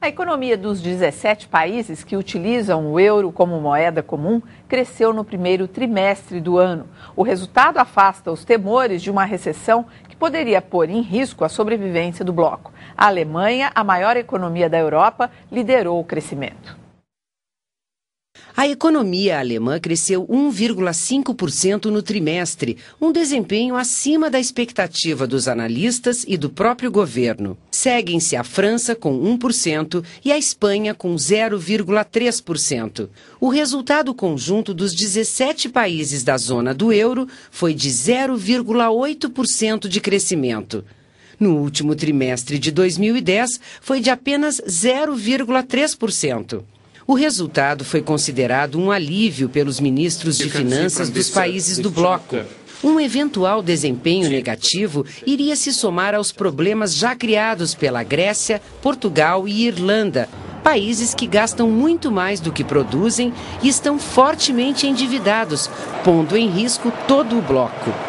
A economia dos 17 países que utilizam o euro como moeda comum cresceu no primeiro trimestre do ano. O resultado afasta os temores de uma recessão que poderia pôr em risco a sobrevivência do bloco. A Alemanha, a maior economia da Europa, liderou o crescimento. A economia alemã cresceu 1,5% no trimestre, um desempenho acima da expectativa dos analistas e do próprio governo. Seguem-se a França com 1% e a Espanha com 0,3%. O resultado conjunto dos 17 países da zona do euro foi de 0,8% de crescimento. No último trimestre de 2010, foi de apenas 0,3%. O resultado foi considerado um alívio pelos ministros de finanças dos é países do bloco. Um eventual desempenho negativo iria se somar aos problemas já criados pela Grécia, Portugal e Irlanda, países que gastam muito mais do que produzem e estão fortemente endividados, pondo em risco todo o bloco.